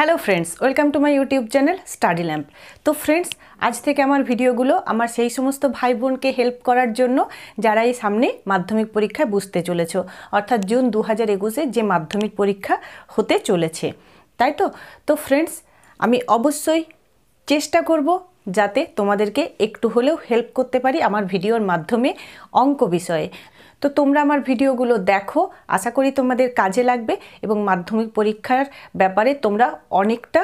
Hello friends welcome to my YouTube channel Study Lamp তো friends আজ থেকে আমার ভিডিওগুলো আমার সেই সমস্ত ভাই বোনকে হেল্প করার জন্য যারা এই সামনে মাধ্যমিক পরীক্ষায় বুঝতে চলেছ অর্থাৎ জুন দু হাজার একুশে যে মাধ্যমিক পরীক্ষা হতে চলেছে তাই তো তো ফ্রেন্ডস আমি অবশ্যই চেষ্টা করব যাতে তোমাদেরকে একটু হলেও হেল্প করতে পারি আমার ভিডিওর মাধ্যমে অঙ্ক বিষয়ে তো তোমরা আমার ভিডিওগুলো দেখো আশা করি তোমাদের কাজে লাগবে এবং মাধ্যমিক পরীক্ষার ব্যাপারে তোমরা অনেকটা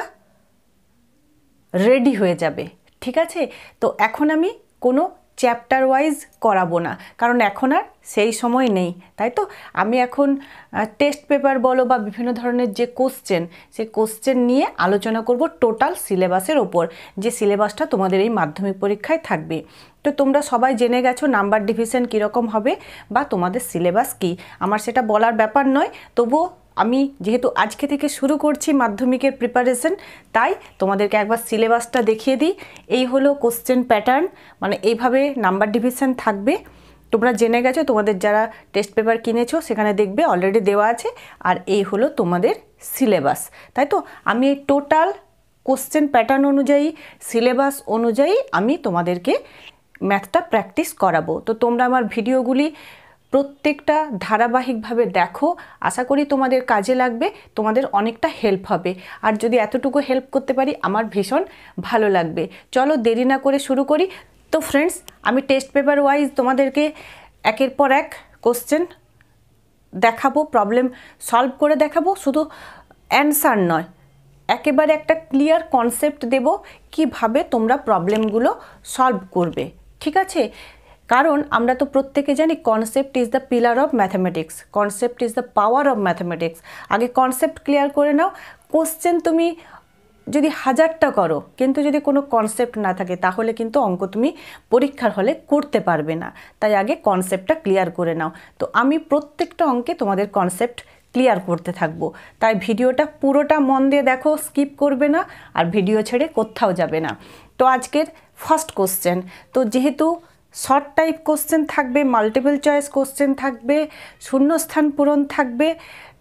রেডি হয়ে যাবে ঠিক আছে তো এখন আমি কোনো চ্যাপ্টার ওয়াইজ করাবো না কারণ এখন আর সেই সময় নেই তাই তো আমি এখন টেস্ট পেপার বলো বা বিভিন্ন ধরনের যে কোশ্চেন সেই কোশ্চেন নিয়ে আলোচনা করব টোটাল সিলেবাসের ওপর যে সিলেবাসটা তোমাদের এই মাধ্যমিক পরীক্ষায় থাকবে তো তোমরা সবাই জেনে গেছো নাম্বার ডিভিশন কীরকম হবে বা তোমাদের সিলেবাস কি আমার সেটা বলার ব্যাপার নয় তবুও আমি যেহেতু আজকে থেকে শুরু করছি মাধ্যমিকের প্রিপারেশন তাই তোমাদেরকে একবার সিলেবাসটা দেখিয়ে দিই এই হলো কোশ্চেন প্যাটার্ন মানে এইভাবে নাম্বার ডিভিশন থাকবে তোমরা জেনে গেছো তোমাদের যারা টেস্ট পেপার কিনেছো সেখানে দেখবে অলরেডি দেওয়া আছে আর এই হলো তোমাদের সিলেবাস তাই তো আমি এই টোটাল কোশ্চেন প্যাটার্ন অনুযায়ী সিলেবাস অনুযায়ী আমি তোমাদেরকে ম্যাথটা প্র্যাকটিস করাবো তো তোমরা আমার ভিডিওগুলি প্রত্যেকটা ধারাবাহিকভাবে দেখো আশা করি তোমাদের কাজে লাগবে তোমাদের অনেকটা হেল্প হবে আর যদি এতটুকু হেল্প করতে পারি আমার ভীষণ ভালো লাগবে চলো দেরি না করে শুরু করি তো ফ্রেন্ডস আমি টেস্ট পেপার ওয়াইজ তোমাদেরকে একের পর এক কোশ্চেন দেখাবো প্রবলেম সলভ করে দেখাবো শুধু অ্যান্সার নয় একেবারে একটা ক্লিয়ার কনসেপ্ট দেব কিভাবে তোমরা প্রবলেমগুলো সলভ করবে ঠিক আছে কারণ আমরা তো প্রত্যেকে জানি concept is the pillar of mathematics concept is the power of mathematics আগে কনসেপ্ট ক্লিয়ার করে নাও কোশ্চেন তুমি যদি হাজারটা করো কিন্তু যদি কোনো কনসেপ্ট না থাকে তাহলে কিন্তু অঙ্ক তুমি পরীক্ষার হলে করতে পারবে না তাই আগে কনসেপ্টটা ক্লিয়ার করে নাও তো আমি প্রত্যেকটা অঙ্কে তোমাদের কনসেপ্ট ক্লিয়ার করতে থাকব তাই ভিডিওটা পুরোটা মন দিয়ে দেখো স্কিপ করবে না আর ভিডিও ছেড়ে কোথাও যাবে না তো আজকের ফার্স্ট কোশ্চেন তো যেহেতু শর্ট টাইপ কোশ্চেন থাকবে মাল্টিপল চয়েস কোশ্চেন থাকবে শূন্যস্থান পূরণ থাকবে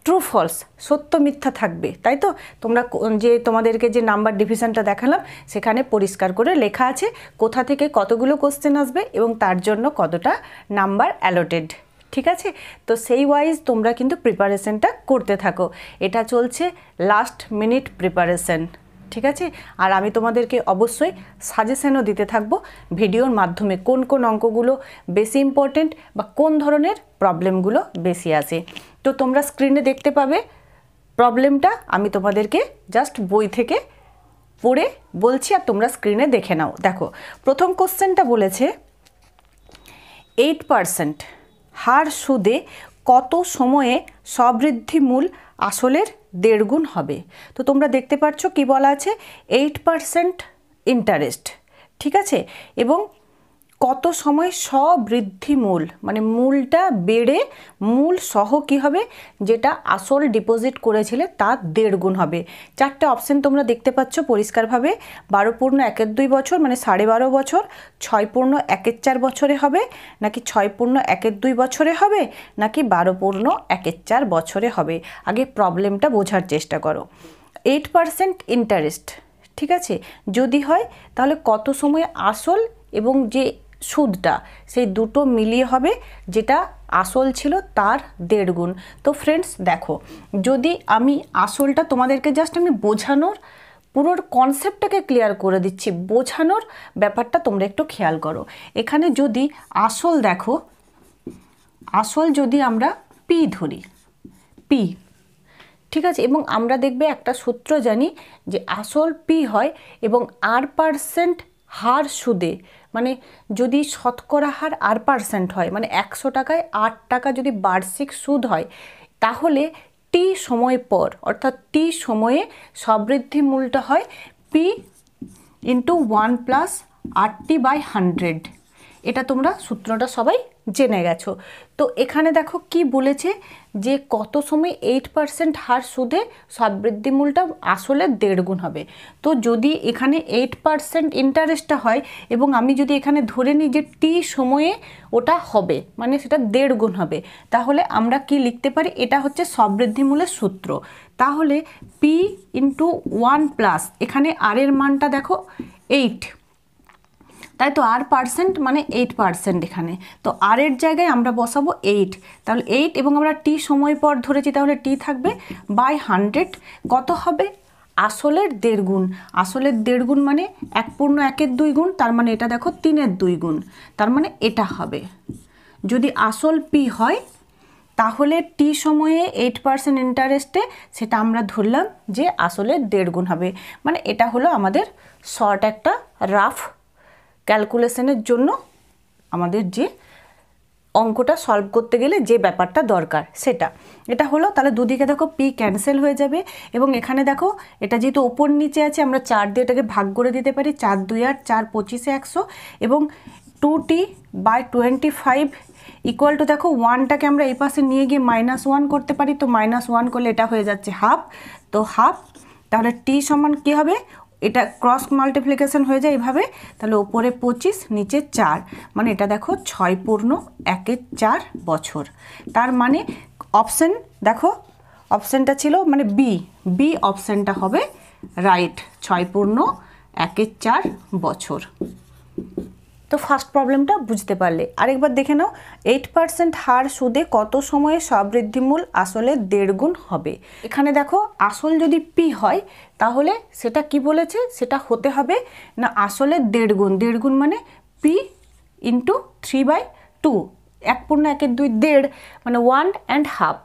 ট্রু ফলস সত্য মিথ্যা থাকবে তাই তো তোমরা যে তোমাদেরকে যে নাম্বার ডিভিশনটা দেখালাম সেখানে পরিষ্কার করে লেখা আছে কোথা থেকে কতগুলো কোশ্চেন আসবে এবং তার জন্য কতটা নাম্বার অ্যালোটেড ঠিক আছে তো সেই ওয়াইজ তোমরা কিন্তু প্রিপারেশনটা করতে থাকো এটা চলছে লাস্ট মিনিট প্রিপারেশন ঠিক আছে আর আমি তোমাদেরকে অবশ্যই সাজেশনও দিতে থাকবো ভিডিওর মাধ্যমে কোন কোন অঙ্কগুলো বেশি ইম্পর্টেন্ট বা কোন ধরনের প্রবলেমগুলো বেশি আসে তো তোমরা স্ক্রিনে দেখতে পাবে প্রবলেমটা আমি তোমাদেরকে জাস্ট বই থেকে পড়ে বলছি আর তোমরা স্ক্রিনে দেখে নাও দেখো প্রথম কোশ্চেনটা বলেছে এইট পারসেন্ট হার সুদে কত সময়ে সবৃদ্ধিমূল আসলের দেড় গুণ হবে তো তোমরা দেখতে পাচ্ছ কি বলা আছে এইট পারসেন্ট ইন্টারেস্ট ঠিক আছে এবং কত সময় সবৃদ্ধি মূল মানে মূলটা বেড়ে মূল সহ কি হবে যেটা আসল ডিপোজিট করেছিলে তার দেড় গুণ হবে চারটে অপশন তোমরা দেখতে পাচ্ছ পরিষ্কারভাবে বারো পূর্ণ একের দুই বছর মানে সাড়ে বারো বছর ছয় পূর্ণ একের চার বছরে হবে নাকি ছয় পূর্ণ একের দুই বছরে হবে নাকি বারো পূর্ণ একের চার বছরে হবে আগে প্রবলেমটা বোঝার চেষ্টা করো এইট পারসেন্ট ইন্টারেস্ট ঠিক আছে যদি হয় তাহলে কত সময় আসল এবং যে সুদটা সেই দুটো মিলিয়ে হবে যেটা আসল ছিল তার দেড় গুণ তো ফ্রেন্ডস দেখো যদি আমি আসলটা তোমাদেরকে জাস্ট আমি বোঝানোর পুরোর কনসেপ্টটাকে ক্লিয়ার করে দিচ্ছি বোঝানোর ব্যাপারটা তোমরা একটু খেয়াল করো এখানে যদি আসল দেখো আসল যদি আমরা পি ধরি পি ঠিক আছে এবং আমরা দেখবে একটা সূত্র জানি যে আসল পি হয় এবং আর পার্সেন্ট হার সুদে মানে যদি শতকরা হার আর পার্সেন্ট হয় মানে একশো টাকায় আট টাকা যদি বার্ষিক সুদ হয় তাহলে টি সময় পর অর্থাৎ টি সময়ে সবৃদ্ধি মূলটা হয় পি ইন্টু ওয়ান প্লাস আটটি বাই হান্ড্রেড এটা তোমরা সূত্রটা সবাই জেনে গেছো তো এখানে দেখো কি বলেছে যে কত সময় এইট পার্সেন্ট হার সুদে সাববৃদ্ধি মূলটা আসলে দেড় গুণ হবে তো যদি এখানে এইট পার্সেন্ট ইন্টারেস্টটা হয় এবং আমি যদি এখানে ধরে নিই যে টি সময়ে ওটা হবে মানে সেটা দেড় গুণ হবে তাহলে আমরা কি লিখতে পারি এটা হচ্ছে মূলের সূত্র তাহলে পি ইন্টু ওয়ান প্লাস এখানে আরের মানটা দেখো এইট তাই তো আর পার্সেন্ট মানে এইট পার্সেন্ট এখানে তো আর এর জায়গায় আমরা বসাবো এইট তাহলে এইট এবং আমরা টি সময় পর ধরেছি তাহলে টি থাকবে বাই হান্ড্রেড কত হবে আসলের দেড় গুণ আসলের দেড় গুণ মানে এক পূর্ণ একের দুই গুণ তার মানে এটা দেখো তিনের দুই গুণ তার মানে এটা হবে যদি আসল পি হয় তাহলে টি সময়ে এইট পার্সেন্ট ইন্টারেস্টে সেটা আমরা ধরলাম যে আসলে দেড় গুণ হবে মানে এটা হলো আমাদের শর্ট একটা রাফ ক্যালকুলেশনের জন্য আমাদের যে অঙ্কটা সলভ করতে গেলে যে ব্যাপারটা দরকার সেটা এটা হলো তাহলে দুদিকে দেখো পি ক্যান্সেল হয়ে যাবে এবং এখানে দেখো এটা যেহেতু ওপর নিচে আছে আমরা চার দিয়ে এটাকে ভাগ করে দিতে পারি চার দুই আর চার পঁচিশে একশো এবং two T by twenty five equal to দেখো ওয়ানটাকে আমরা এই পাশে নিয়ে গিয়ে মাইনাস ওয়ান করতে পারি তো মাইনাস ওয়ান করলে এটা হয়ে যাচ্ছে হাফ তো হাফ তাহলে টি সমান কী হবে এটা ক্রস মাল্টিপ্লিকেশন হয়ে যায় এভাবে তাহলে ওপরে পঁচিশ নিচে চার মানে এটা দেখো ছয় পূর্ণ একের চার বছর তার মানে অপশান দেখো অপশানটা ছিল মানে বি বি অপশানটা হবে রাইট ছয় পূর্ণ একের চার বছর তো ফার্স্ট প্রবলেমটা বুঝতে পারলে আরেকবার দেখে নাও এইট পার্সেন্ট হার সুদে কত সময়ে সবৃদ্ধিমূল আসলে দেড় গুণ হবে এখানে দেখো আসল যদি পি হয় তাহলে সেটা কি বলেছে সেটা হতে হবে না আসলে দেড়গুণ দেড়গুণ মানে P into three by two এক পূর্ণ একের দুই দেড় মানে ওয়ান অ্যান্ড হাফ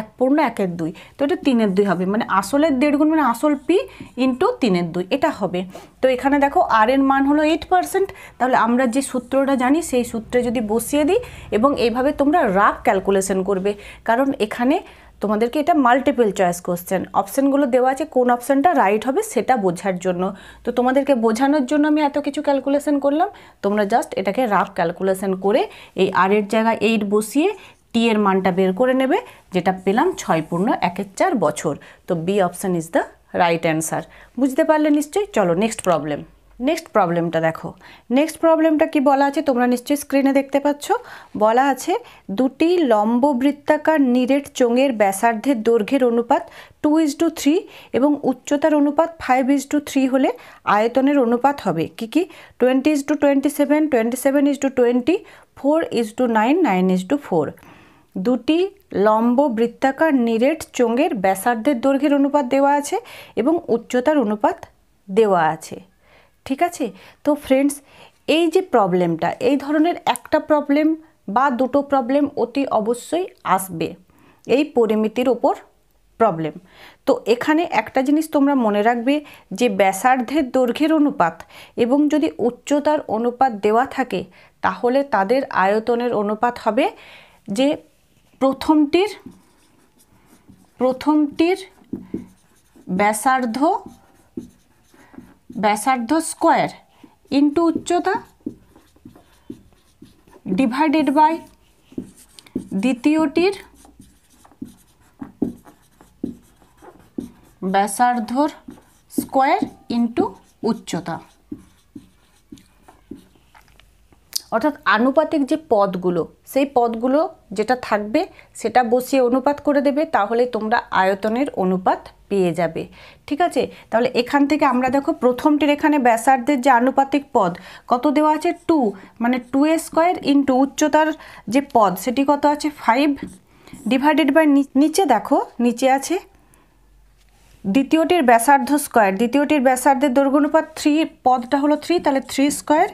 এক পূর্ণ একের দুই তো এটা তিনের দুই হবে মানে আসলের দেড় গুণ মানে আসল পি ইন্টু তিনের দুই এটা হবে তো এখানে দেখো আর এর মান হলো এইট পারসেন্ট তাহলে আমরা যে সূত্রটা জানি সেই সূত্রে যদি বসিয়ে দিই এবং এইভাবে তোমরা রাগ ক্যালকুলেশন করবে কারণ এখানে তোমাদেরকে এটা মাল্টিপল চয়েস কোশ্চেন অপশানগুলো দেওয়া আছে কোন অপশানটা রাইট হবে সেটা বোঝার জন্য তো তোমাদেরকে বোঝানোর জন্য আমি এত কিছু ক্যালকুলেশন করলাম তোমরা জাস্ট এটাকে রাফ ক্যালকুলেশন করে এই আরের জায়গায় এইট বসিয়ে টি এর মানটা বের করে নেবে যেটা পেলাম ছয় পূর্ণ একের চার বছর তো B option is the right answer বুঝতে পারলে নিশ্চয়ই চলো নেক্সট প্রবলেম নেক্সট প্রবলেমটা দেখো নেক্সট প্রবলেমটা কি বলা আছে তোমরা নিশ্চয়ই স্ক্রিনে দেখতে পাচ্ছ বলা আছে দুটি লম্ব বৃত্তাকার নিরেট চোঙের ব্যাসার্ধের দৈর্ঘ্যের অনুপাত টু ইজ টু থ্রি এবং উচ্চতার অনুপাত ফাইভ ইজ টু থ্রি হলে আয়তনের অনুপাত হবে কি কি twenty is to twenty seven twenty seven is to twenty four is to nine nine is to four দুটি লম্ব বৃত্তাকার নিরেট চোঙের ব্যাসার্ধের দৈর্ঘ্যের অনুপাত দেওয়া আছে এবং উচ্চতার অনুপাত দেওয়া আছে ঠিক আছে তো ফ্রেন্ডস এই যে প্রবলেমটা এই ধরনের একটা প্রবলেম বা দুটো প্রবলেম অতি অবশ্যই আসবে এই পরিমিতির ওপর প্রবলেম তো এখানে একটা জিনিস তোমরা মনে রাখবে যে ব্যাসার্ধের দৈর্ঘ্যের অনুপাত এবং যদি উচ্চতার অনুপাত দেওয়া থাকে তাহলে তাদের আয়তনের অনুপাত হবে যে প্রথমটির প্রথমটির ব্যাসার্ধ ব্যাসার্ধ স্কোয়ার ইন্টু উচ্চতা ডিভাইডেড বাই দ্বিতীয়টির ব্যাসার্ধর স্কোয়ার ইন্টু উচ্চতা অর্থাৎ আনুপাতিক যে পদগুলো সেই পদগুলো যেটা থাকবে সেটা বসিয়ে অনুপাত করে দেবে তাহলে তোমরা আয়তনের অনুপাত পেয়ে যাবে ঠিক আছে তাহলে এখান থেকে আমরা দেখো প্রথমটির এখানে ব্যাসার্ধের যে আনুপাতিক পদ কত দেওয়া আছে টু মানে টু এ স্কোয়ার ইন্টু উচ্চতার যে পদ সেটি কত আছে ফাইভ ডিভাইডেড বাই নিচে দেখো নিচে আছে দ্বিতীয়টির ব্যাসার্ধ স্কোয়ার দ্বিতীয়টির ব্যাসার্ধের দৈর্ঘ্য অনুপাত থ্রি পদটা হলো থ্রি তাহলে থ্রি স্কোয়ার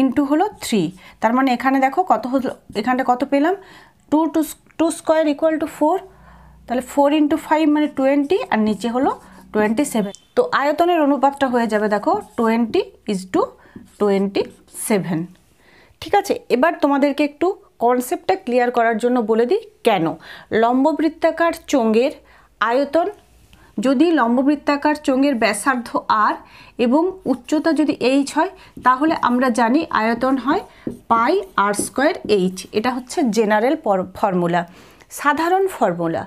ইন্টু হলো থ্রি তার মানে এখানে দেখো কত হলো এখানটা কত পেলাম two two two square equal to four তাহলে ফোর ইন্টু ফাইভ মানে টোয়েন্টি আর নিচে হলো টোয়েন্টি সেভেন তো আয়তনের অনুপাতটা হয়ে যাবে দেখো twenty is to twenty seven ঠিক আছে এবার তোমাদেরকে একটু কনসেপ্টটা ক্লিয়ার করার জন্য বলে দিই কেন লম্ববৃত্তাকার চঙ্গের আয়তন যদি লম্ববৃত্তাকার চোঙের ব্যাসার্ধ আর এবং উচ্চতা যদি এইচ হয় তাহলে আমরা জানি আয়তন হয় পাই আর স্কোয়ার এইচ এটা হচ্ছে জেনারেল ফর্মুলা সাধারণ ফর্মুলা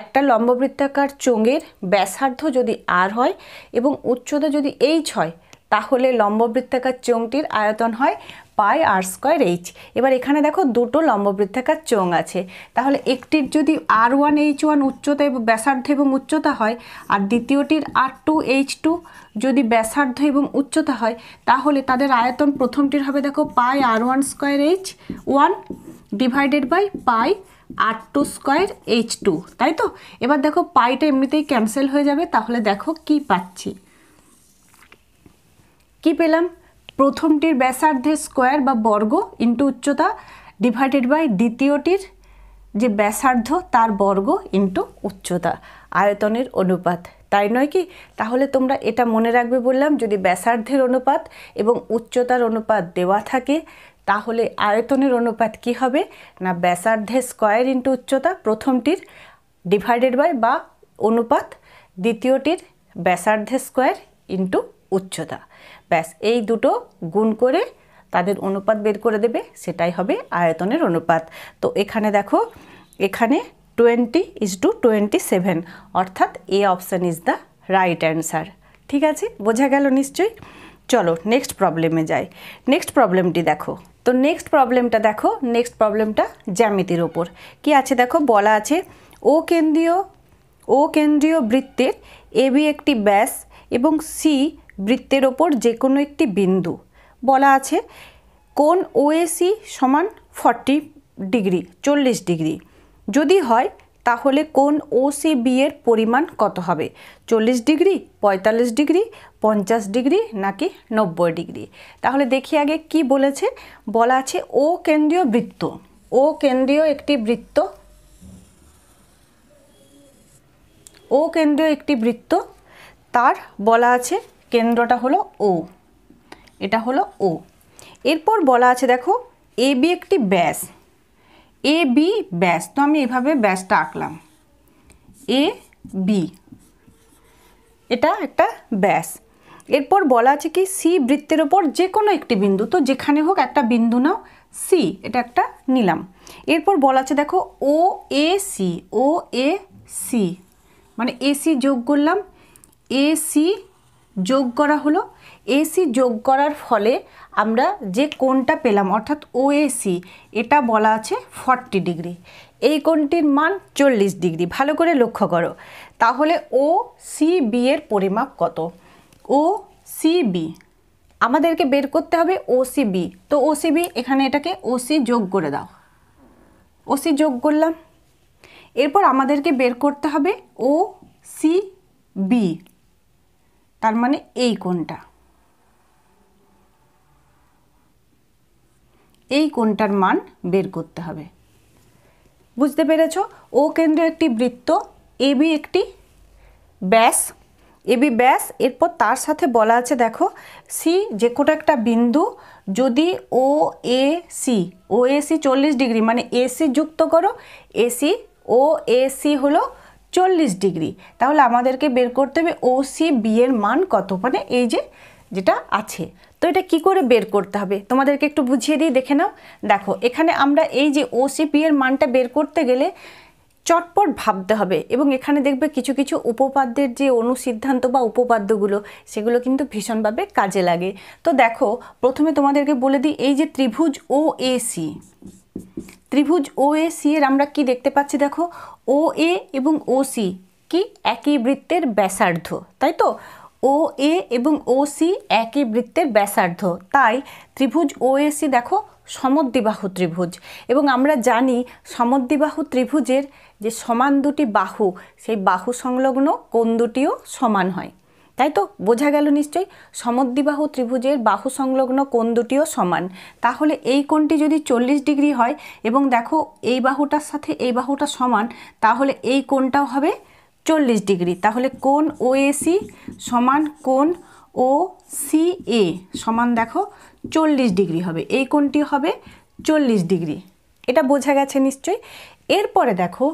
একটা লম্ববৃত্তাকার চোঙের ব্যাসার্ধ যদি আর হয় এবং উচ্চতা যদি এইচ হয় তাহলে লম্ববৃত্তাকার চোঙটির আয়তন হয় পাই আর স্কোয়ার এইচ এবার এখানে দেখো দুটো লম্ববৃত্তাকার চোং আছে তাহলে একটির যদি আর ওয়ান এইচ ওয়ান উচ্চতা এবং ব্যাসার্ধ এবং উচ্চতা হয় আর দ্বিতীয়টির আর টু এইচ টু যদি ব্যাসার্ধ এবং উচ্চতা হয় তাহলে তাদের আয়তন প্রথমটির হবে দেখো pi R one square H one divided by pi R two square H two তাই তো এবার দেখো পাইটা এমনিতেই ক্যান্সেল হয়ে যাবে তাহলে দেখো কি পাচ্ছি কি পেলাম প্রথমটির ব্যাসার্ধের স্কোয়ার বা বর্গ ইন্টু উচ্চতা ডিভাইডেড বাই দ্বিতীয়টির যে ব্যাসার্ধ তার বর্গ ইন্টু উচ্চতা আয়তনের অনুপাত তাই নয় কি তাহলে তোমরা এটা মনে রাখবে বললাম যদি ব্যাসার্ধের অনুপাত এবং উচ্চতার অনুপাত দেওয়া থাকে তাহলে আয়তনের অনুপাত কি হবে না ব্যাসার্ধের স্কোয়ার ইন্টু উচ্চতা প্রথমটির ডিভাইডেড বাই বা অনুপাত দ্বিতীয়টির ব্যাসার্ধের স্কোয়ার ইন্টু উচ্চতা ব্যাস এই দুটো গুণ করে তাদের অনুপাত বের করে দেবে সেটাই হবে আয়তনের অনুপাত তো এখানে দেখো এখানে twenty is to twenty seven অর্থাৎ A option is the right answer ঠিক আছে বোঝা গেল নিশ্চয়ই চলো নেক্সট প্রবলেমে যাই নেক্সট প্রবলেমটি দেখো তো নেক্সট প্রবলেমটা দেখো নেক্সট প্রবলেমটা জ্যামিতির ওপর কি আছে দেখো বলা আছে ও কেন্দ্রীয় ও কেন্দ্রীয় বৃত্তের এবি একটি ব্যাস এবং সি বৃত্তের ওপর যে কোনো একটি বিন্দু বলা আছে কোন ওএসি সমান ফর্টি ডিগ্রি চল্লিশ ডিগ্রি যদি হয় তাহলে কোন ওসিবি এর পরিমাণ কত হবে চল্লিশ ডিগ্রি পঁয়তাল্লিশ ডিগ্রি পঞ্চাশ ডিগ্রি নাকি নব্বই ডিগ্রি তাহলে দেখি আগে কি বলেছে বলা আছে ও কেন্দ্রীয় বৃত্ত ও কেন্দ্রীয় একটি বৃত্ত ও কেন্দ্রীয় একটি বৃত্ত তার বলা আছে কেন্দ্রটা হলো ও এটা হলো ও এরপর বলা আছে দেখো এ বি একটি ব্যাস এ বি ব্যাস তো আমি এভাবে ব্যাসটা আঁকলাম এ বি এটা একটা ব্যাস এরপর বলা আছে কি সি বৃত্তের ওপর যে কোনো একটি বিন্দু তো যেখানে হোক একটা বিন্দু নাও সি এটা একটা নিলাম এরপর বলা আছে দেখো O A C O A C মানে এসি যোগ করলাম এ সি যোগ করা হলো এসি যোগ করার ফলে আমরা যে কোনটা পেলাম অর্থাৎ ওএসি এটা বলা আছে ফর্টি ডিগ্রি এই কোনটির মান চল্লিশ ডিগ্রি ভালো করে লক্ষ্য করো তাহলে ও সিবি এর পরিমাপ কত ও সিবি আমাদেরকে বের করতে হবে ওসিবি তো ওসিবি এখানে এটাকে ও সি যোগ করে দাও ও সি যোগ করলাম এরপর আমাদেরকে বের করতে হবে ও সি বি তার মানে এই কোনটা এই কোনটার মান বের করতে হবে বুঝতে পেরেছ ও কেন্দ্র একটি বৃত্ত এবি একটি ব্যাস এ বি ব্যাস এরপর তার সাথে বলা আছে দেখো সি যে কোনো একটা বিন্দু যদি O A C O A C চল্লিশ ডিগ্রি মানে এসি যুক্ত করো এসি ও এ সি হলো চল্লিশ ডিগ্রি তাহলে আমাদেরকে বের করতে হবে ও সি বি এর মান কত মানে এই যে যেটা আছে তো এটা কি করে বের করতে হবে তোমাদেরকে একটু বুঝিয়ে দিই দেখে নাও দেখো এখানে আমরা এই যে ও সি বি এর মানটা বের করতে গেলে চটপট ভাবতে হবে এবং এখানে দেখবে কিছু কিছু উপপাদ্যের যে অনুসিদ্ধান্ত বা উপপাদ্যগুলো সেগুলো কিন্তু ভীষণভাবে কাজে লাগে তো দেখো প্রথমে তোমাদেরকে বলে দিই এই যে ত্রিভুজ ও এসি ত্রিভুজ ও এ সি এর আমরা কি দেখতে পাচ্ছি দেখো ও এ এবং ও সি কি একই বৃত্তের ব্যাসার্ধ তাই তো ও এ এবং ও সি একই বৃত্তের ব্যাসার্ধ তাই ত্রিভুজ ও এ সি দেখো সমদ্বিবাহু ত্রিভুজ এবং আমরা জানি সমদ্বিবাহু ত্রিভুজের যে সমান দুটি বাহু সেই বাহু সংলগ্ন কোন দুটিও সমান হয় তাই তো বোঝা গেল নিশ্চয়ই সমদ্বিবাহু ত্রিভুজের বাহু সংলগ্ন কোণ দুটিও সমান তাহলে এই কোণটি যদি চল্লিশ ডিগ্রি হয় এবং দেখো এই বাহুটার সাথে এই বাহুটা সমান তাহলে এই কোণটাও হবে চল্লিশ ডিগ্রি তাহলে কোণ ও এসি সমান কোণ ও সি এ সমান দেখো চল্লিশ ডিগ্রি হবে এই কোণটি হবে চল্লিশ ডিগ্রি এটা বোঝা গেছে নিশ্চয়ই এরপরে দেখো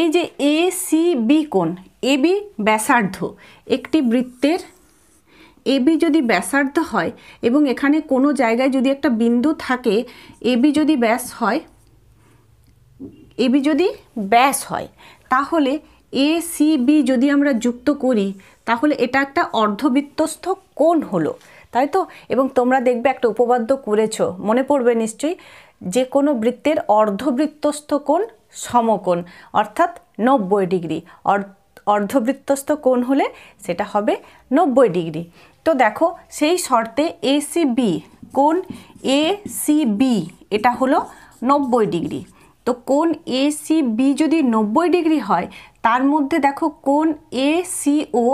এই যে এ সি বি কোণ এবি ব্যাসার্ধ একটি বৃত্তের এবি যদি ব্যাসার্ধ হয় এবং এখানে কোনো জায়গায় যদি একটা বিন্দু থাকে এবি যদি ব্যাস হয় এবি যদি ব্যাস হয় তাহলে এ সি যদি আমরা যুক্ত করি তাহলে এটা একটা অর্ধবৃত্তস্থ কোণ হলো তাই তো এবং তোমরা দেখবে একটা উপবাদ্য করেছো মনে পড়বে নিশ্চয়ই যে কোনো বৃত্তের অর্ধবৃত্তস্থ কোণ সমকোণ অর্থাৎ নব্বই ডিগ্রি অর্ধবৃত্তস্থ কোণ হলে সেটা হবে নব্বই ডিগ্রি তো দেখো সেই শর্তে এসিবি কোণ এসিবি এটা হলো নব্বই ডিগ্রি তো কোন এ সি বি যদি নব্বই ডিগ্রি হয় তার মধ্যে দেখো কোন এ সি ও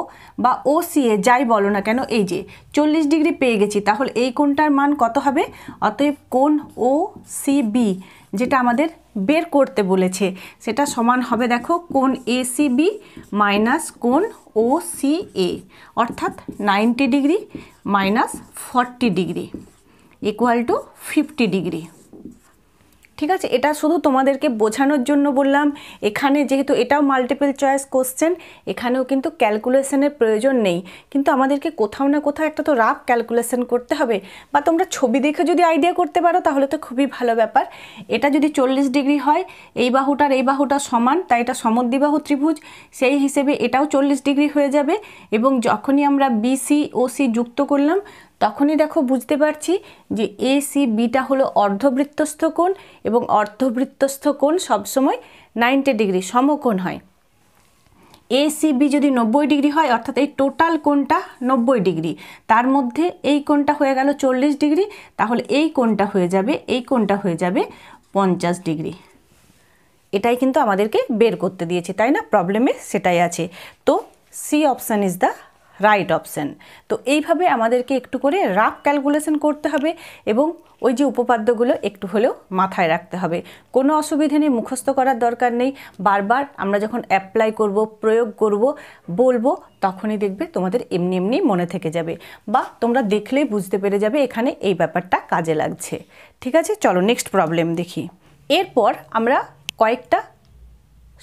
বা ও সি এ যাই বলো না কেন এই যে চল্লিশ ডিগ্রি পেয়ে গেছি তাহলে এই কোনটার মান কত হবে অতএব কোন ও সি বি যেটা আমাদের বের করতে বলেছে সেটা সমান হবে দেখো কোন এ সি বি মাইনাস কোন ও সি এ অর্থাৎ ninety degree minus forty degree equal to fifty degree ঠিক আছে এটা শুধু তোমাদেরকে বোঝানোর জন্য বললাম এখানে যেহেতু এটাও মাল্টিপল চয়েস কোশ্চেন এখানেও কিন্তু ক্যালকুলেশনের প্রয়োজন নেই কিন্তু আমাদেরকে কোথাও না কোথাও একটা তো রাফ ক্যালকুলেশন করতে হবে বা তোমরা ছবি দেখে যদি আইডিয়া করতে পারো তাহলে তো খুবই ভালো ব্যাপার এটা যদি চল্লিশ ডিগ্রি হয় এই বাহুটার এই বাহুটা সমান তাই এটা সমদ্বিবাহু ত্রিভুজ সেই হিসেবে এটাও চল্লিশ ডিগ্রি হয়ে যাবে এবং যখনই আমরা বিসি ও সি যুক্ত করলাম তখনই দেখো বুঝতে পারছি যে এ সি বিটা হলো অর্ধবৃত্তস্থ কোণ এবং অর্ধবৃত্তস্থ কোণ সবসময় নাইনটি ডিগ্রি সমকোণ হয় এ বি যদি নব্বই ডিগ্রি হয় অর্থাৎ এই টোটাল কোণটা নব্বই ডিগ্রি তার মধ্যে এই কোণটা হয়ে গেল চল্লিশ ডিগ্রি তাহলে এই কোণটা হয়ে যাবে এই কোণটা হয়ে যাবে পঞ্চাশ ডিগ্রি এটাই কিন্তু আমাদেরকে বের করতে দিয়েছে তাই না প্রবলেমে সেটাই আছে তো C option is the right option তো এইভাবে আমাদেরকে একটু করে রাফ ক্যালকুলেশন করতে হবে এবং ওই যে উপপাদ্যগুলো একটু হলেও মাথায় রাখতে হবে কোনো অসুবিধে নেই মুখস্থ করার দরকার নেই বারবার আমরা যখন অ্যাপ্লাই করব প্রয়োগ করব বলবো তখনই দেখবে তোমাদের এমনি এমনি মনে থেকে যাবে বা তোমরা দেখলেই বুঝতে পেরে যাবে এখানে এই ব্যাপারটা কাজে লাগছে ঠিক আছে চলো নেক্সট প্রবলেম দেখি এরপর আমরা কয়েকটা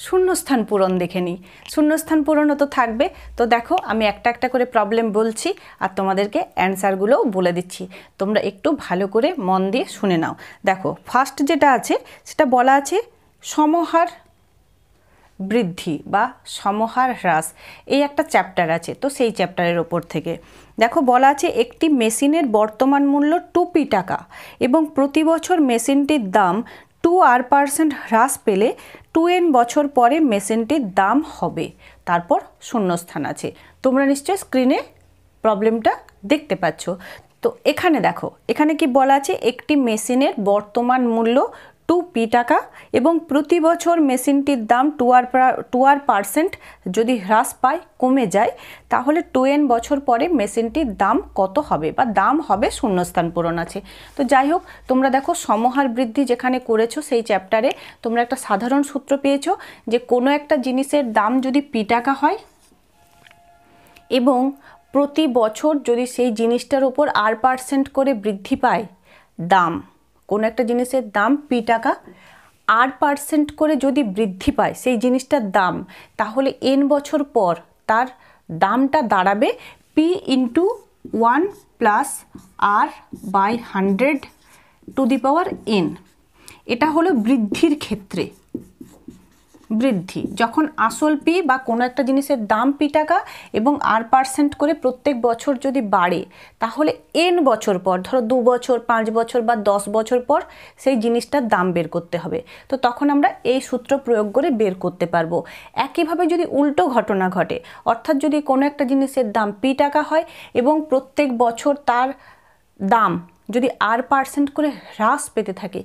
শূন্যস্থান পূরণ দেখে নিই শূন্যস্থান পূরণও তো থাকবে তো দেখো আমি একটা একটা করে প্রবলেম বলছি আর তোমাদেরকে অ্যান্সারগুলোও বলে দিচ্ছি তোমরা একটু ভালো করে মন দিয়ে শুনে নাও দেখো ফার্স্ট যেটা আছে সেটা বলা আছে সমহার বৃদ্ধি বা সমহার হ্রাস এই একটা চ্যাপ্টার আছে তো সেই চ্যাপ্টারের ওপর থেকে দেখো বলা আছে একটি মেশিনের বর্তমান মূল্য টুপি টাকা এবং প্রতি বছর মেশিনটির দাম টু আর পার্সেন্ট হ্রাস পেলে টু এন বছর পরে মেশিনটির দাম হবে তারপর শূন্যস্থান আছে তোমরা নিশ্চয় স্ক্রিনে প্রবলেমটা দেখতে পাচ্ছ তো এখানে দেখো এখানে কি বলা আছে একটি মেশিনের বর্তমান মূল্য টু পি টাকা এবং প্রতি বছর মেশিনটির দাম টুয়ার টুয়ার পার্সেন্ট যদি হ্রাস পায় কমে যায় তাহলে টোয়েন বছর পরে মেশিনটির দাম কত হবে বা দাম হবে শূন্যস্থান পূরণ আছে তো যাই হোক তোমরা দেখো সমহার বৃদ্ধি যেখানে করেছো সেই চ্যাপ্টারে তোমরা একটা সাধারণ সূত্র পেয়েছো যে কোনো একটা জিনিসের দাম যদি পি টাকা হয় এবং প্রতি বছর যদি সেই জিনিসটার ওপর আর পার্সেন্ট করে বৃদ্ধি পায় দাম কোনো একটা জিনিসের দাম পি টাকা আট পার্সেন্ট করে যদি বৃদ্ধি পায় সেই জিনিসটার দাম তাহলে এন বছর পর তার দামটা দাঁড়াবে P into one plus R by hundred to the power N এটা হলো বৃদ্ধির ক্ষেত্রে বৃদ্ধি যখন আসল পি বা কোনো একটা জিনিসের দাম পি টাকা এবং আর পার্সেন্ট করে প্রত্যেক বছর যদি বাড়ে তাহলে এন বছর পর ধরো দু বছর পাঁচ বছর বা দশ বছর পর সেই জিনিসটার দাম বের করতে হবে তো তখন আমরা এই সূত্র প্রয়োগ করে বের করতে পারবো একইভাবে যদি উল্টো ঘটনা ঘটে অর্থাৎ যদি কোনো একটা জিনিসের দাম পি টাকা হয় এবং প্রত্যেক বছর তার দাম যদি আর পার্সেন্ট করে হ্রাস পেতে থাকে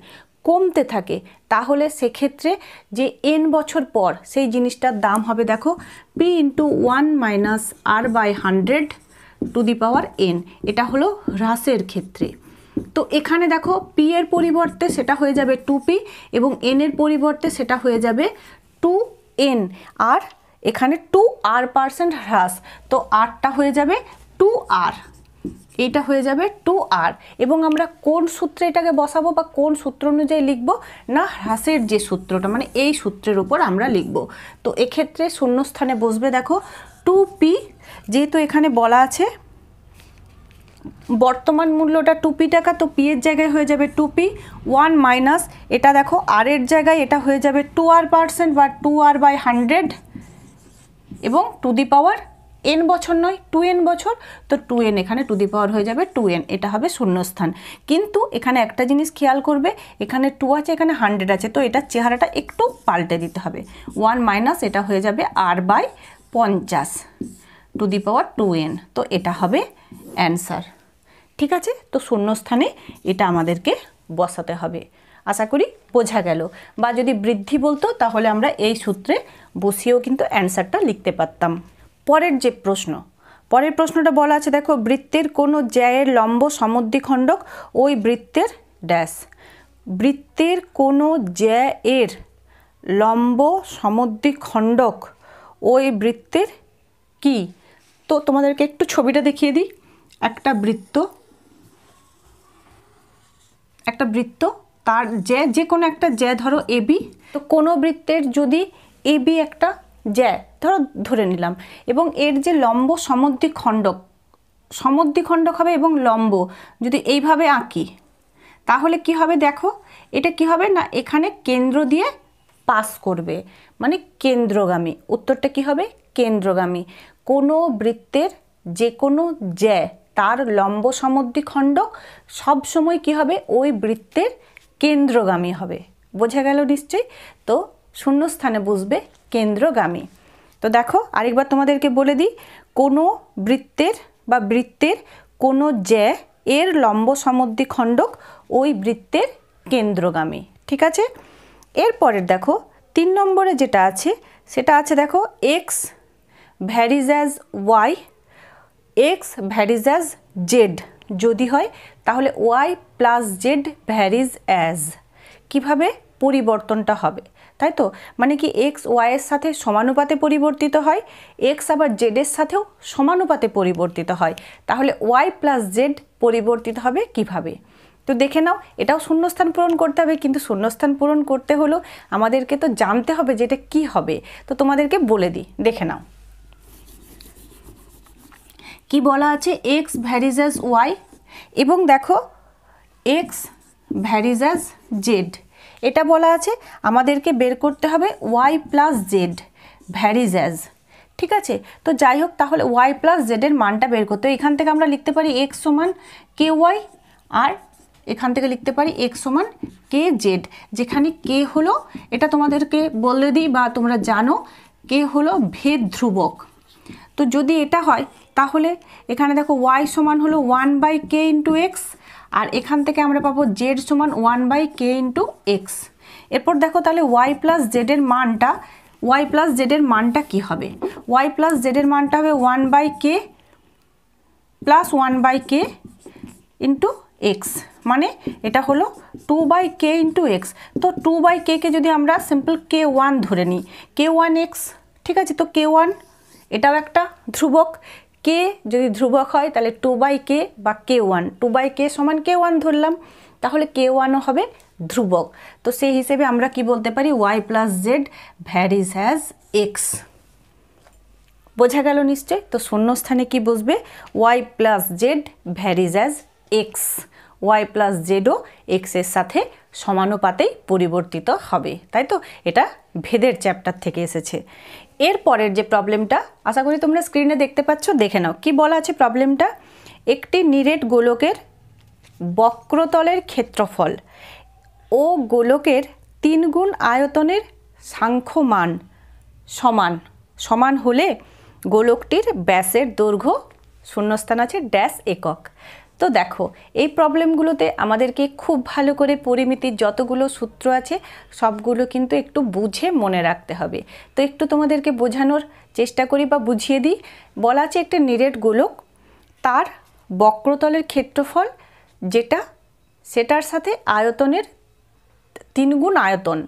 কমতে থাকে তাহলে সেক্ষেত্রে যে এন বছর পর সেই জিনিসটার দাম হবে দেখো P into one minus R by hundred to the power N এটা হলো হ্রাসের ক্ষেত্রে তো এখানে দেখো পি এর পরিবর্তে সেটা হয়ে যাবে টু পি এবং এন এর পরিবর্তে সেটা হয়ে যাবে টু এন আর এখানে টু আর পার্সেন্ট হ্রাস তো আরটা হয়ে যাবে টু আর এটা হয়ে যাবে টু আর এবং আমরা কোন সূত্রে এটাকে বসাবো বা কোন সূত্র অনুযায়ী লিখব না হ্রাসের যে সূত্রটা মানে এই সূত্রের উপর আমরা লিখব তো এক্ষেত্রে শূন্যস্থানে বসবে দেখো টু পি যেহেতু এখানে বলা আছে বর্তমান মূল্যটা টুপি টাকা তো পি এর জায়গায় হয়ে যাবে টুপি ওয়ান মাইনাস এটা দেখো আর এর জায়গায় এটা হয়ে যাবে টু আর পার্সেন্ট বা টু আর বাই হান্ড্রেড এবং টু দি পাওয়ার এন বছর নয় টু এন বছর তো টু এন এখানে টু দি পাওয়ার হয়ে যাবে টু এন এটা হবে শূন্যস্থান কিন্তু এখানে একটা জিনিস খেয়াল করবে এখানে টু আছে এখানে হান্ড্রেড আছে তো এটার চেহারাটা একটু পাল্টে দিতে হবে ওয়ান মাইনাস এটা হয়ে যাবে আর বাই পঞ্চাশ to the power two N তো এটা হবে অ্যান্সার ঠিক আছে তো শূন্যস্থানে এটা আমাদেরকে বসাতে হবে আশা করি বোঝা গেল বা যদি বৃদ্ধি বলতো তাহলে আমরা এই সূত্রে বসিয়েও কিন্তু অ্যান্সারটা লিখতে পারতাম পরের যে প্রশ্ন পরের প্রশ্নটা বলা আছে দেখো বৃত্তের কোনো জ্যায়ের লম্ব খণ্ডক ওই বৃত্তের ড্যাশ বৃত্তের কোনো জ্যায়ের লম্ব লম্ব খণ্ডক ওই বৃত্তের কি তো তোমাদেরকে একটু ছবিটা দেখিয়ে দিই একটা বৃত্ত একটা বৃত্ত তার জ্যা যে কোনো একটা জ্যা ধরো এবি তো কোনো বৃত্তের যদি এবি একটা জ্যা ধরো ধরে নিলাম এবং এর যে লম্ব সমদ্বিখণ্ডক খণ্ডক হবে এবং লম্ব যদি এইভাবে আঁকি তাহলে কি হবে দেখো এটা কি হবে না এখানে কেন্দ্র দিয়ে পাস করবে মানে কেন্দ্রগামী উত্তরটা কি হবে কেন্দ্রগামী কোনো বৃত্তের যে কোনো জ্যা তার লম্ব খণ্ডক সবসময় কি হবে ওই বৃত্তের কেন্দ্রগামী হবে বোঝা গেল নিশ্চয়ই তো শূন্যস্থানে বুঝবে কেন্দ্রগামী তো দেখো আরেকবার তোমাদেরকে বলে দিই কোনো বৃত্তের বা বৃত্তের কোনো জ্যা এর লম্ব সমদ্বি খণ্ডক ওই বৃত্তের কেন্দ্রগামী ঠিক আছে এরপরের দেখো তিন নম্বরে যেটা আছে সেটা আছে দেখো X varies as Y X varies as Z যদি হয় তাহলে Y plus Z varies as কীভাবে পরিবর্তনটা হবে তাই তো মানে কি এক্স ওয়াইয়ের সাথে সমানুপাতে পরিবর্তিত হয় এক্স আবার জেডের সাথেও সমানুপাতে পরিবর্তিত হয় তাহলে ওয়াই প্লাস জেড পরিবর্তিত হবে কিভাবে। তো দেখে নাও এটাও শূন্যস্থান পূরণ করতে হবে কিন্তু শূন্যস্থান পূরণ করতে হলেও আমাদেরকে তো জানতে হবে যে এটা কী হবে তো তোমাদেরকে বলে দিই দেখে নাও কি বলা আছে এক্স ভ্যারিজাস ওয়াই এবং দেখো এক্স ভ্যারিজাস জেড এটা বলা আছে আমাদেরকে বের করতে হবে Y plus Z varies as ঠিক আছে তো যাই হোক তাহলে ওয়াই প্লাস জেডের মানটা বের করতে এখান থেকে আমরা লিখতে পারি এক্স সমান কে ওয়াই আর এখান থেকে লিখতে পারি এক্স সমান কে জেড যেখানে কে হলো এটা তোমাদেরকে বলে দিই বা তোমরা জানো কে হলো ভেদ ধ্রুবক তো যদি এটা হয় তাহলে এখানে দেখো ওয়াই সমান হলো one by K into X আর এখান থেকে আমরা পাবো জেড সমান one by K into X এরপর দেখো তাহলে ওয়াই প্লাস জেডের মানটা ওয়াই প্লাস জেডের মানটা কি হবে ওয়াই প্লাস জেডের মানটা হবে one by K plus one by K into X মানে এটা হলো two by K into X তো টু বাই কে কে যদি আমরা সিম্পল কে ওয়ান ধরে নিই কে ওয়ান এক্স ঠিক আছে তো কে ওয়ান এটাও একটা ধ্রুবক কে যদি ধ্রুবক হয় তাহলে টু বাই কে বা K one two by K সমান কে ওয়ান ধরলাম তাহলে কে ওয়ানও হবে ধ্রুবক তো সেই হিসেবে আমরা কি বলতে পারি Y plus Z varies as X বোঝা গেল নিশ্চয় তো শূন্যস্থানে কি বসবে Y plus Z varies as X Y plus জেডও এক্সের সাথে সমানুপাতেই পরিবর্তিত হবে তাই তো এটা ভেদের চ্যাপ্টার থেকে এসেছে এর পরের যে প্রবলেমটা আশা করি তোমরা স্ক্রিনে দেখতে পাচ্ছ দেখে নাও কি বলা আছে প্রবলেমটা একটি নিরেট গোলকের বক্রতলের ক্ষেত্রফল ও গোলকের তিন গুণ আয়তনের সাংখ্যমান সমান সমান হলে গোলকটির ব্যাসের দৈর্ঘ্য শূন্যস্থান আছে ড্যাশ একক তো দেখো এই প্রবলেমগুলোতে আমাদেরকে খুব ভালো করে পরিমিতির যতগুলো সূত্র আছে সবগুলো কিন্তু একটু বুঝে মনে রাখতে হবে তো একটু তোমাদেরকে বোঝানোর চেষ্টা করি বা বুঝিয়ে দিই বলা আছে একটা নিরেট গোলক তার বক্রতলের ক্ষেত্রফল যেটা সেটার সাথে আয়তনের তিনগুণ আয়তন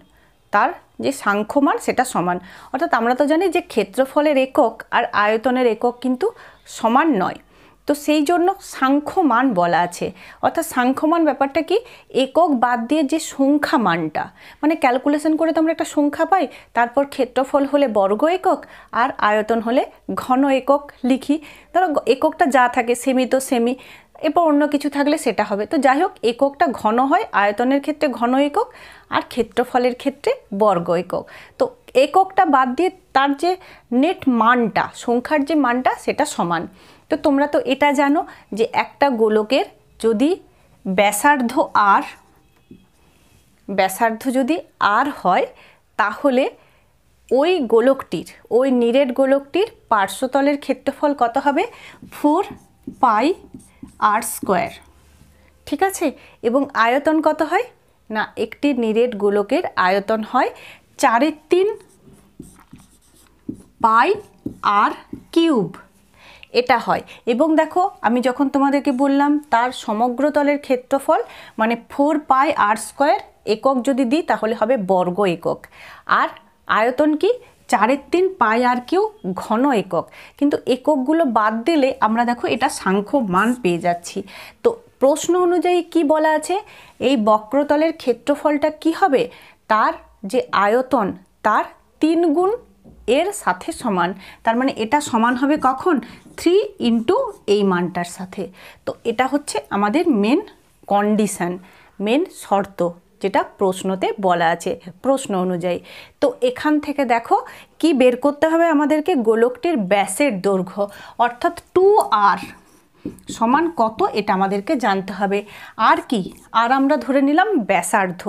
তার যে সাংখ্যমান সেটা সমান অর্থাৎ আমরা তো জানি যে ক্ষেত্রফলের একক আর আয়তনের একক কিন্তু সমান নয় তো সেই জন্য সাংখ্যমান বলা আছে অর্থাৎ সাংখ্যমান ব্যাপারটা কি একক বাদ দিয়ে যে সংখ্যা মানটা মানে ক্যালকুলেশন করে তো আমরা একটা সংখ্যা পাই তারপর ক্ষেত্রফল হলে বর্গ একক আর আয়তন হলে ঘন একক লিখি ধরো এককটা যা থাকে সেমি তো সেমি এরপর অন্য কিছু থাকলে সেটা হবে তো যাই হোক এককটা ঘন হয় আয়তনের ক্ষেত্রে ঘন একক আর ক্ষেত্রফলের ক্ষেত্রে বর্গ একক তো এককটা বাদ দিয়ে তার যে নেট মানটা সংখ্যার যে মানটা সেটা সমান তো তোমরা তো এটা জানো যে একটা গোলকের যদি ব্যাসার্ধ আর ব্যাসার্ধ যদি আর হয় তাহলে ওই গোলকটির ওই নিরেট গোলকটির পার্শ্বতলের ক্ষেত্রফল কত হবে ফোর পাই আর স্কোয়ার ঠিক আছে এবং আয়তন কত হয় না একটি নিরেট গোলকের আয়তন হয় চারের তিন পাই আর কিউব এটা হয় এবং দেখো আমি যখন তোমাদেরকে বললাম তার সমগ্র তলের ক্ষেত্রফল মানে ফোর পাই আর স্কোয়ার একক যদি দিই তাহলে হবে বর্গ একক আর আয়তন কি চারের তিন পাই আর কিউ ঘন একক কিন্তু এককগুলো বাদ দিলে আমরা দেখো এটা সাংখ্য মান পেয়ে যাচ্ছি তো প্রশ্ন অনুযায়ী কি বলা আছে এই বক্রতলের ক্ষেত্রফলটা কি হবে তার যে আয়তন তার তিন গুণ এর সাথে সমান তার মানে এটা সমান হবে কখন থ্রি ইন্টু এই মানটার সাথে তো এটা হচ্ছে আমাদের মেন কন্ডিশান মেন শর্ত যেটা প্রশ্নতে বলা আছে প্রশ্ন অনুযায়ী তো এখান থেকে দেখো কি বের করতে হবে আমাদেরকে গোলকটির ব্যাসের দৈর্ঘ্য অর্থাৎ টু আর সমান কত এটা আমাদেরকে জানতে হবে আর কি আর আমরা ধরে নিলাম ব্যাসার্ধ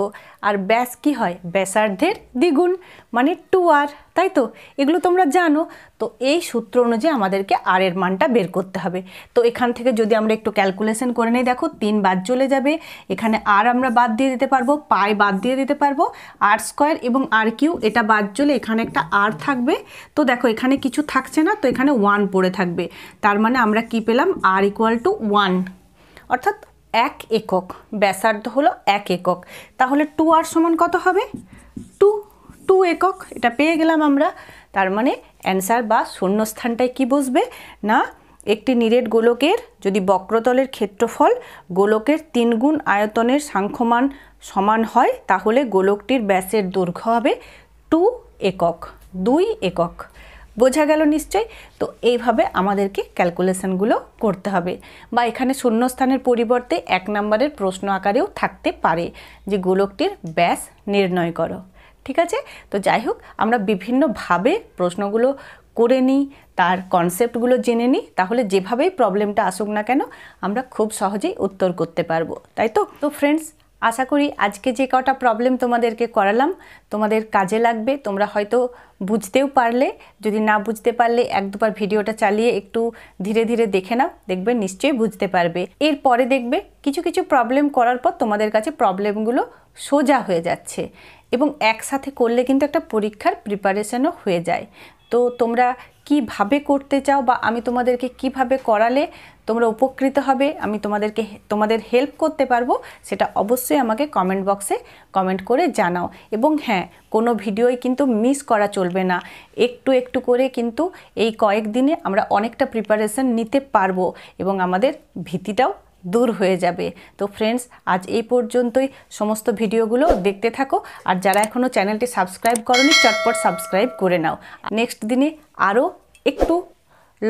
আর ব্যাস কি হয় ব্যাসার্ধের দ্বিগুণ মানে টু আর তাই তো এগুলো তোমরা জানো তো এই সূত্র অনুযায়ী আমাদেরকে আর এর মানটা বের করতে হবে তো এখান থেকে যদি আমরা একটু ক্যালকুলেশন করে নিই দেখো তিন বাদ চলে যাবে এখানে আর আমরা বাদ দিয়ে দিতে পারবো পায়ে বাদ দিয়ে দিতে পারবো আর স্কোয়ার এবং আর কিউ এটা বাদ চলে এখানে একটা আর থাকবে তো দেখো এখানে কিছু থাকছে না তো এখানে ওয়ান পড়ে থাকবে তার মানে আমরা কি পেলাম আর ইকুয়াল টু ওয়ান অর্থাৎ এক একক ব্যাসার্ধ হলো এক একক তাহলে টু আর সমান কত হবে টু টু একক এটা পেয়ে গেলাম আমরা তার মানে অ্যান্সার বা শূন্যস্থানটায় কি বসবে না একটি নিরেট গোলকের যদি বক্রতলের ক্ষেত্রফল গোলকের তিনগুণ আয়তনের সাংখ্যমান সমান হয় তাহলে গোলকটির ব্যাসের দৈর্ঘ্য হবে টু একক দুই একক বোঝা গেল নিশ্চয় তো এইভাবে আমাদেরকে ক্যালকুলেশনগুলো করতে হবে বা এখানে শূন্যস্থানের পরিবর্তে এক নম্বরের প্রশ্ন আকারেও থাকতে পারে যে গোলকটির ব্যাস নির্ণয় করো ঠিক আছে তো যাই হোক আমরা বিভিন্নভাবে প্রশ্নগুলো করে নিই তার কনসেপ্টগুলো জেনে নিই তাহলে যেভাবেই প্রবলেমটা আসুক না কেন আমরা খুব সহজেই উত্তর করতে পারবো তাই তো তো ফ্রেন্ডস আশা করি আজকে যে কটা প্রবলেম তোমাদেরকে করালাম তোমাদের কাজে লাগবে তোমরা হয়তো বুঝতেও পারলে যদি না বুঝতে পারলে এক দুবার ভিডিওটা চালিয়ে একটু ধীরে ধীরে দেখে নাও দেখবে নিশ্চয়ই বুঝতে পারবে এরপরে দেখবে কিছু কিছু প্রবলেম করার পর তোমাদের কাছে প্রবলেমগুলো সোজা হয়ে যাচ্ছে এবং একসাথে করলে কিন্তু একটা পরীক্ষার প্রিপারেশনও হয়ে যায় তো তোমরা কিভাবে করতে চাও বা আমি তোমাদেরকে কিভাবে করালে তোমরা উপকৃত হবে আমি তোমাদেরকে তোমাদের হেল্প করতে পারবো সেটা অবশ্যই আমাকে কমেন্ট বক্সে কমেন্ট করে জানাও এবং হ্যাঁ কোনো ভিডিওই কিন্তু মিস করা চলবে না একটু একটু করে কিন্তু এই কয়েকদিনে আমরা অনেকটা প্রিপারেশন নিতে পারবো এবং আমাদের ভীতিটাও দূর হয়ে যাবে তো ফ্রেন্ডস আজ এই পর্যন্তই সমস্ত ভিডিওগুলো দেখতে থাকো আর যারা এখনও চ্যানেলটি সাবস্ক্রাইব করনি চটপট সাবস্ক্রাইব করে নাও নেক্সট দিনে আরও একটু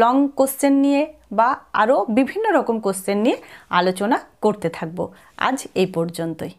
লং কোশ্চেন নিয়ে বা আরও বিভিন্ন রকম কোশ্চেন নিয়ে আলোচনা করতে থাকবো আজ এই পর্যন্তই